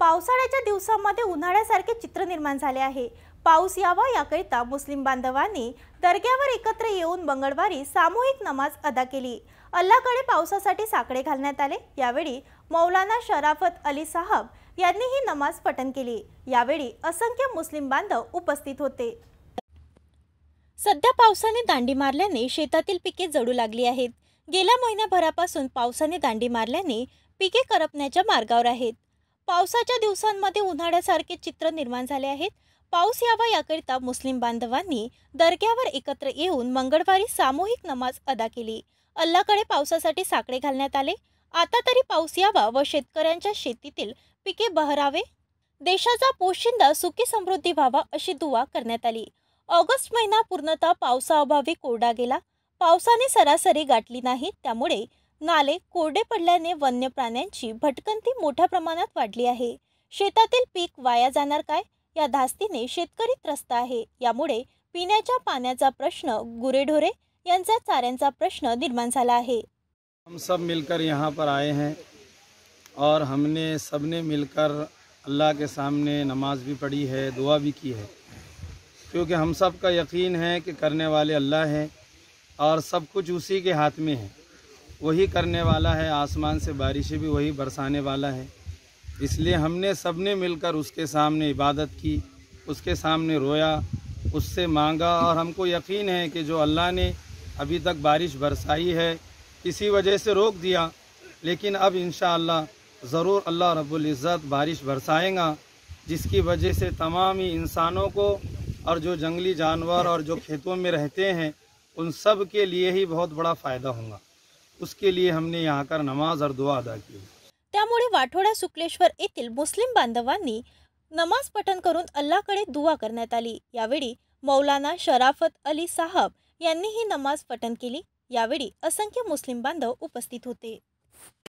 पावसाळ्याच्या दिवसामध्ये उन्हाळ्यासारखे चित्र निर्माण झाले आहे पाऊस यावा याकरिता मुस्लिम बांधवांनी दर्ग्यावर एकत्र येऊन मंगळवारी सामूहिक नमाज अदा केली अल्लाकडे पावसासाठी साकडे घालण्यात आले यावेळी मौलाना शराफत अली साहब यांनी ही नमाज पठण केली यावेळी असंख्य मुस्लिम बांधव उपस्थित होते सध्या पावसाने दांडी मारल्याने शेतातील पिके जडू लागली आहेत गेल्या महिन्याभरापासून पावसाने दांडी मारल्याने पिके करपण्याच्या मार्गावर आहेत पावसाच्या दिवसांमध्ये उन्हाळ्यासारखे चित्र निर्माण झाले आहेत पाऊस यावा याकरिता मुस्लिम बांधवांनी दर्ग्यावर एकत्र येऊन मंगळवारी सामूहिक नमाज अदा केली अल्लाकडे पावसासाठी साकडे घालण्यात आले आता तरी पाऊस यावा व शेतकऱ्यांच्या शेतीतील पिके बहरावे देशाचा पोशिंदा सुखी समृद्धी व्हावा अशी दुवा करण्यात आली ऑगस्ट महिना पूर्णतः पावसाअभावी कोरडा गेला पावसाने सरासरी गाठली नाही त्यामुळे नाले कोरडे पडल्याने वन्य प्राण्यांची भटकंती मोठ्या प्रमाणात वाढली आहे शेतातील पीक वाया जाणार काय या धास्तीने शेतकरी त्रस्त आहे यामुळे पिण्याच्या पाण्याचा प्रश्न गुरेढोरे यांचा चाऱ्यांचा प्रश्न निर्माण झाला आहे हम सब मिलकर यहाँ पर आए हैं और हमने सबने मिलकर अल्लाह के सामने नमाज भी पढ़ी है दुआ भी की है क्योंकि हम सब का यकीन है कि करने वाले अल्लाह हैं और सब कुछ उसी के हाथ में है वही करने वाला है आसमान से बारिशें भी वही बरसाने वाला है इसलिए हमने सब ने मिलकर उसके सामने इबादत की उसके सामने रोया उससे मांगा और हमको यकीन है कि जो अल्लाह ने अभी तक बारिश बरसाई है इसी वजह से रोक दिया लेकिन अब इन ज़रूर अल्लाह रबुल्ज़त बारिश बरसाएगा जिसकी वजह से तमाम ही इंसानों को और जो जंगली जानवर और जो खेतों में रहते हैं उन सब के लिए ही बहुत बड़ा फ़ायदा होगा उसके लिए हमने यहाँ कर नमाज और दुआ अदा की वाठोडा शुक्लेश्वर येथील मुस्लिम बांधवांनी नमाज पठण करून अल्लाकडे दुवा करण्यात आली मौलाना शराफत अली साहब यांनी ही नमाज पठन केली यावेळी असंख्य मुस्लिम बधव उपस्थित होते